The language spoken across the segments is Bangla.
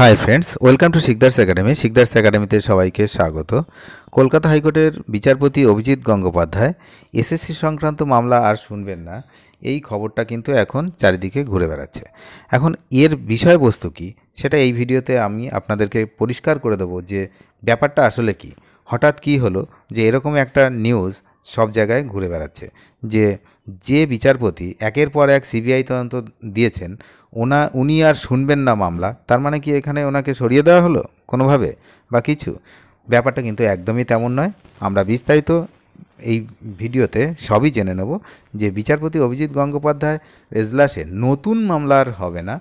high friends welcome to Sikdars academy Sikdars একাডেমিতে সবাইকে স্বাগত কলকাতা হাইকোর্টের বিচারপতি অভিজিৎ গঙ্গোপাধ্যায় এসএসসি সংক্রান্ত মামলা আর শুনবেন না এই খবরটা কিন্তু এখন চারিদিকে ঘুরে বেড়াচ্ছে এখন এর বিষয়বস্তু কি সেটা এই ভিডিওতে আমি আপনাদেরকে পরিষ্কার করে দেবো যে ব্যাপারটা আসলে কী হঠাৎ কি হলো যে এরকম একটা নিউজ সব জায়গায় ঘুরে বেড়াচ্ছে যে যে বিচারপতি একের পর এক সিবিআই তদন্ত দিয়েছেন ওনা উনি আর শুনবেন না মামলা তার মানে কি এখানে ওনাকে সরিয়ে দেওয়া হলো কোনোভাবে বা কিছু ব্যাপারটা কিন্তু একদমই তেমন নয় আমরা বিস্তারিত এই ভিডিওতে সবই জেনে নেব যে বিচারপতি অভিজিৎ গঙ্গোপাধ্যায় এজলাসে নতুন মামলার হবে না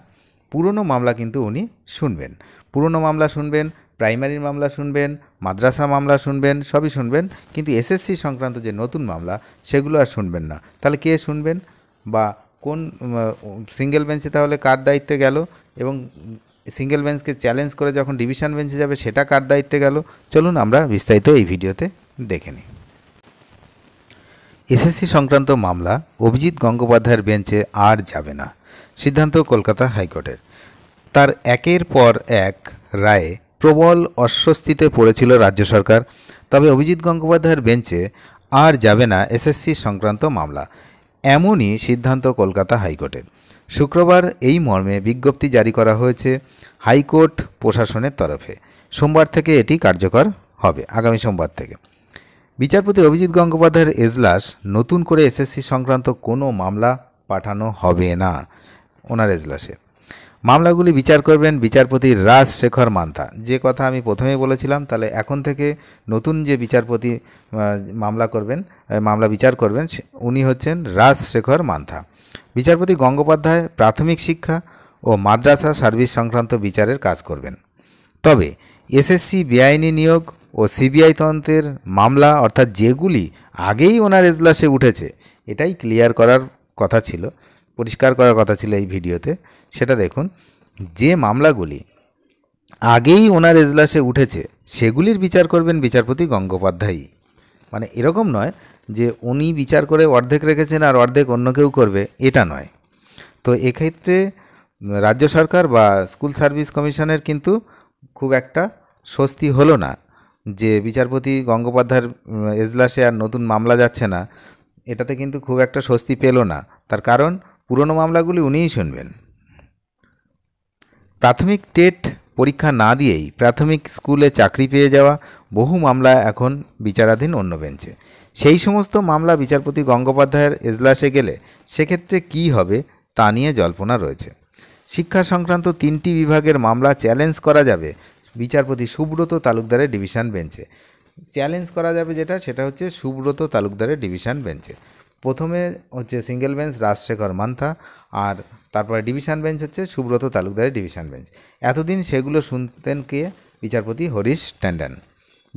পুরনো মামলা কিন্তু উনি শুনবেন পুরনো মামলা শুনবেন প্রাইমারির মামলা শুনবেন মাদ্রাসা মামলা শুনবেন সবই শুনবেন কিন্তু এসএসসি সংক্রান্ত যে নতুন মামলা সেগুলো আর শুনবেন না তাহলে কে শুনবেন বা কোন সিঙ্গেল বেঞ্চে তাহলে কার দায়িত্বে গেল এবং সিঙ্গেল বেঞ্চকে চ্যালেঞ্জ করে যখন ডিভিশন বেঞ্চে যাবে সেটা কার দায়িত্বে গেল চলুন আমরা বিস্তারিত এই ভিডিওতে দেখে নিই এসএসসি সংক্রান্ত মামলা অভিজিৎ গঙ্গোপাধ্যায়ের বেঞ্চে আর যাবে না সিদ্ধান্ত কলকাতা হাইকোর্টের তার একের পর এক রায়ে প্রবল অস্বস্তিতে পড়েছিল রাজ্য সরকার তবে অভিজিৎ গঙ্গোপাধ্যায়ের বেঞ্চে আর যাবে না এসএসসি সংক্রান্ত মামলা এমনই সিদ্ধান্ত কলকাতা হাইকোর্টের শুক্রবার এই মর্মে বিজ্ঞপ্তি জারি করা হয়েছে হাইকোর্ট প্রশাসনের তরফে সোমবার থেকে এটি কার্যকর হবে আগামী সোমবার থেকে বিচারপতি অভিজিৎ গঙ্গোপাধ্যায়ের এজলাস নতুন করে এসএসসি সংক্রান্ত কোনো মামলা পাঠানো হবে না ওনার এজলাসে মামলাগুলি বিচার করবেন বিচারপতি রাজ শেখর মান্তা যে কথা আমি প্রথমেই বলেছিলাম তাহলে এখন থেকে নতুন যে বিচারপতি মামলা করবেন মামলা বিচার করবেন উনি হচ্ছেন রাজ শেখর মান্থা বিচারপতি গঙ্গোপাধ্যায় প্রাথমিক শিক্ষা ও মাদ্রাসা সার্ভিস সংক্রান্ত বিচারের কাজ করবেন তবে এসএসসি বেআইনি নিয়োগ ও সিবিআই তদন্তের মামলা অর্থাৎ যেগুলি আগেই ওনার এজলাসে উঠেছে এটাই ক্লিয়ার করার কথা ছিল পরিষ্কার করার কথা ছিল এই ভিডিওতে সেটা দেখুন যে মামলাগুলি আগেই ওনার এজলাসে উঠেছে সেগুলির বিচার করবেন বিচারপতি গঙ্গোপাধ্যায় মানে এরকম নয় যে উনি বিচার করে অর্ধেক রেখেছেন আর অর্ধেক অন্য কেউ করবে এটা নয় তো এক্ষেত্রে রাজ্য সরকার বা স্কুল সার্ভিস কমিশনের কিন্তু খুব একটা স্বস্তি হলো না যে বিচারপতি গঙ্গোপাধ্যায়ের এজলাসে আর নতুন মামলা যাচ্ছে না এটাতে কিন্তু খুব একটা স্বস্তি পেল না তার কারণ পুরনো মামলাগুলি উনিই শুনবেন প্রাথমিক টেট পরীক্ষা না দিয়েই প্রাথমিক স্কুলে চাকরি পেয়ে যাওয়া বহু মামলা এখন বিচারাধীন অন্য বেঞ্চে সেই সমস্ত মামলা বিচারপতি গঙ্গোপাধ্যায়ের এজলাসে গেলে সেক্ষেত্রে কি হবে তা নিয়ে জল্পনা রয়েছে শিক্ষা সংক্রান্ত তিনটি বিভাগের মামলা চ্যালেঞ্জ করা যাবে বিচারপতি সুব্রত তালুকদারের ডিভিশন বেঞ্চে চ্যালেঞ্জ করা যাবে যেটা সেটা হচ্ছে সুব্রত তালুকদারের ডিভিশন বেঞ্চে প্রথমে হচ্ছে সিঙ্গেল বেঞ্চ রাজশেখর মান্থা আর তারপরে ডিভিশন বেঞ্চ হচ্ছে সুব্রত তালুকদারের ডিভিশন বেঞ্চ এতদিন সেগুলো শুনতেন কে বিচারপতি হরিশ ট্যান্ডন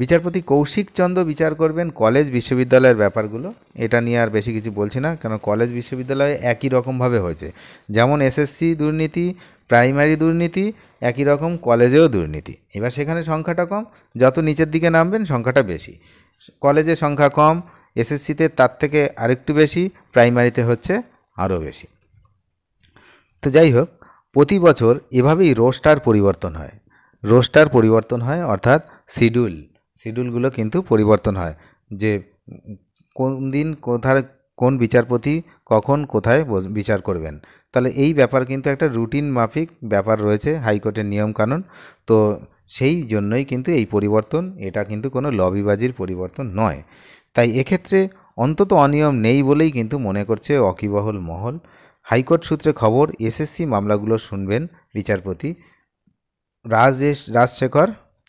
বিচারপতি কৌশিক চন্দ্র বিচার করবেন কলেজ বিশ্ববিদ্যালয়ের ব্যাপারগুলো এটা নিয়ে আর বেশি কিছু বলছি না কেন কলেজ বিশ্ববিদ্যালয়ে একই রকমভাবে হয়েছে যেমন এসএসসি দুর্নীতি প্রাইমারি দুর্নীতি একই রকম কলেজেও দুর্নীতি এবার সেখানে সংখ্যাটা কম যত নিচের দিকে নামবেন সংখ্যাটা বেশি কলেজে সংখ্যা কম এসএসসিতে তার থেকে আরেকটু বেশি প্রাইমারিতে হচ্ছে আরও বেশি তো যাই হোক প্রতি বছর এভাবেই রোস্টার পরিবর্তন হয় রোস্টার পরিবর্তন হয় অর্থাৎ শিডিউল শিডিউলগুলো কিন্তু পরিবর্তন হয় যে কোন দিন কোথায় কোন বিচারপতি কখন কোথায় বিচার করবেন তাহলে এই ব্যাপার কিন্তু একটা রুটিন মাফিক ব্যাপার রয়েছে হাইকোর্টের নিয়মকানুন তো সেই জন্যই কিন্তু এই পরিবর্তন এটা কিন্তু কোনো লবিবাজির পরিবর্তন নয় তাই এক্ষেত্রে অন্তত অনিয়ম নেই বলেই কিন্তু মনে করছে অকিবহল মহল হাইকোর্ট সূত্রে খবর এসএসসি মামলাগুলো শুনবেন বিচারপতি রাজেশ রাজশেখর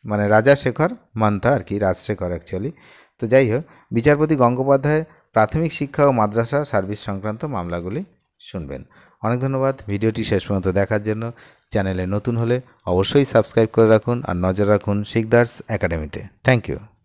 মানে রাজাশেখর মান্তা আর কি রাজশেখর অ্যাকচুয়ালি তো যাই হোক বিচারপতি গঙ্গোপাধ্যায় প্রাথমিক শিক্ষা ও মাদ্রাসা সার্ভিস সংক্রান্ত মামলাগুলি শুনবেন অনেক ধন্যবাদ ভিডিওটি শেষ পর্যন্ত দেখার জন্য চ্যানেলে নতুন হলে অবশ্যই সাবস্ক্রাইব করে রাখুন আর নজর রাখুন শিকদার্স একাডেমিতে থ্যাংক ইউ